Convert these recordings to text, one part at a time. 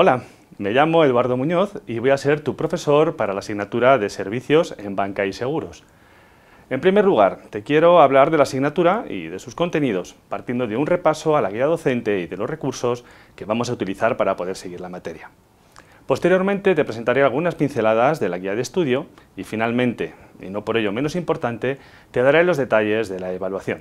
Hola, me llamo Eduardo Muñoz y voy a ser tu profesor para la asignatura de Servicios en Banca y Seguros. En primer lugar, te quiero hablar de la asignatura y de sus contenidos, partiendo de un repaso a la guía docente y de los recursos que vamos a utilizar para poder seguir la materia. Posteriormente te presentaré algunas pinceladas de la guía de estudio y finalmente, y no por ello menos importante, te daré los detalles de la evaluación.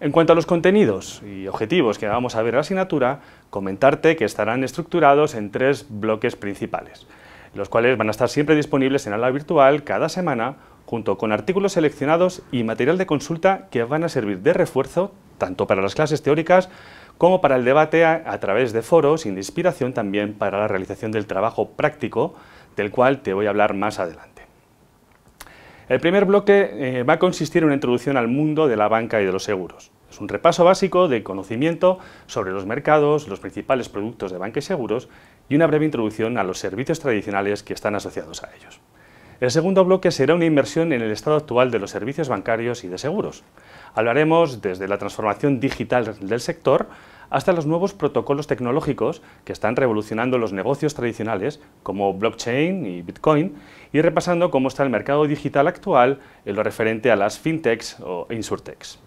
En cuanto a los contenidos y objetivos que vamos a ver en la asignatura, comentarte que estarán estructurados en tres bloques principales, los cuales van a estar siempre disponibles en aula virtual cada semana, junto con artículos seleccionados y material de consulta que van a servir de refuerzo tanto para las clases teóricas como para el debate a, a través de foros y de inspiración también para la realización del trabajo práctico, del cual te voy a hablar más adelante. El primer bloque eh, va a consistir en una introducción al mundo de la banca y de los seguros. Es un repaso básico de conocimiento sobre los mercados, los principales productos de banca y seguros y una breve introducción a los servicios tradicionales que están asociados a ellos. El segundo bloque será una inversión en el estado actual de los servicios bancarios y de seguros. Hablaremos desde la transformación digital del sector hasta los nuevos protocolos tecnológicos que están revolucionando los negocios tradicionales como blockchain y bitcoin y repasando cómo está el mercado digital actual en lo referente a las fintechs o insurtechs.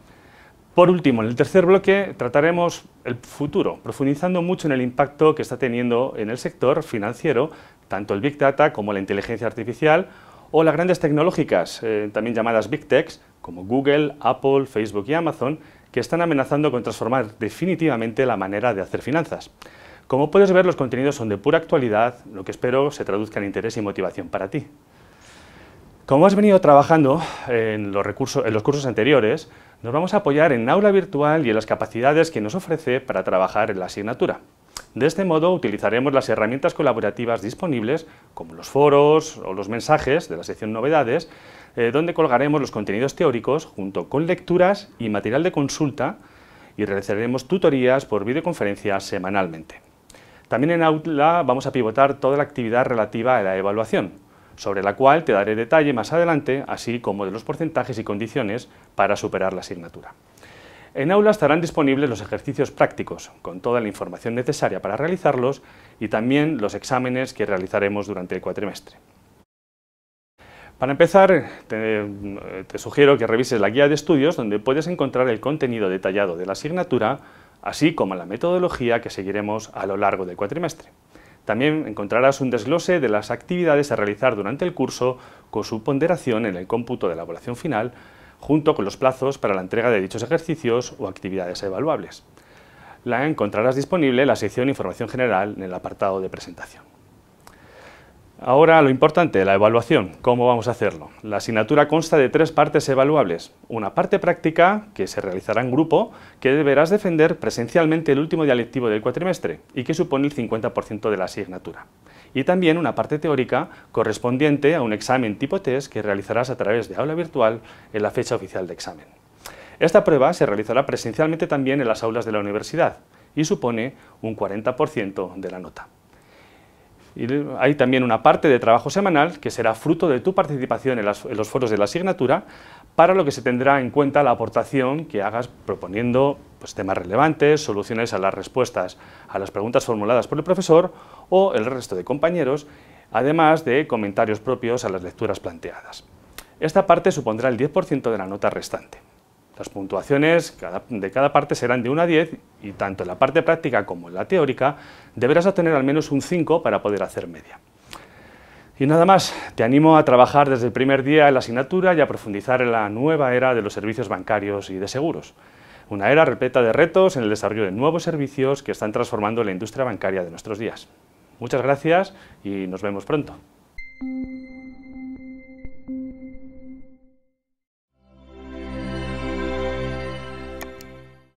Por último, en el tercer bloque trataremos el futuro, profundizando mucho en el impacto que está teniendo en el sector financiero tanto el Big Data como la inteligencia artificial o las grandes tecnológicas, eh, también llamadas Big Techs, como Google, Apple, Facebook y Amazon, que están amenazando con transformar definitivamente la manera de hacer finanzas. Como puedes ver, los contenidos son de pura actualidad, lo que espero se traduzca en interés y motivación para ti. Como has venido trabajando en los, en los cursos anteriores, nos vamos a apoyar en aula virtual y en las capacidades que nos ofrece para trabajar en la asignatura. De este modo utilizaremos las herramientas colaborativas disponibles, como los foros o los mensajes de la sección novedades, eh, donde colgaremos los contenidos teóricos junto con lecturas y material de consulta y realizaremos tutorías por videoconferencia semanalmente. También en Outla vamos a pivotar toda la actividad relativa a la evaluación, sobre la cual te daré detalle más adelante, así como de los porcentajes y condiciones para superar la asignatura. En aula estarán disponibles los ejercicios prácticos, con toda la información necesaria para realizarlos y también los exámenes que realizaremos durante el cuatrimestre. Para empezar, te, sugiero que revises la guía de estudios donde puedes encontrar el contenido detallado de la asignatura, así como la metodología que seguiremos a lo largo del cuatrimestre. También encontrarás un desglose de las actividades a realizar durante el curso con su ponderación en el cómputo de la evaluación final, junto con los plazos para la entrega de dichos ejercicios o actividades evaluables. La encontrarás disponible en la sección Información General en el apartado de presentación. Ahora lo importante, la evaluación. ¿Cómo vamos a hacerlo? La asignatura consta de tres partes evaluables. Una parte práctica, que se realizará en grupo, que deberás defender presencialmente el último día del cuatrimestre y que supone el 50% de la asignatura y también una parte teórica correspondiente a un examen tipo test que realizarás a través de aula virtual en la fecha oficial de examen. Esta prueba se realizará presencialmente también en las aulas de la universidad y supone un 40% de la nota. Y hay también una parte de trabajo semanal que será fruto de tu participación en, los foros de la asignatura, para lo que se tendrá en cuenta la aportación que hagas proponiendo pues, temas relevantes, soluciones a las respuestas a las preguntas formuladas por el profesor o el resto de compañeros, además de comentarios propios a las lecturas planteadas. Esta parte supondrá el 10% de la nota restante. Las puntuaciones de cada parte serán de 1 a 10 y tanto en la parte práctica como en la teórica deberás obtener al menos un 5 para poder hacer media. Y nada más, te animo a trabajar desde el primer día en la asignatura y a profundizar en la nueva era de los servicios bancarios y de seguros. Una era repleta de retos en el desarrollo de nuevos servicios que están transformando la industria bancaria de nuestros días. Muchas gracias y nos vemos pronto.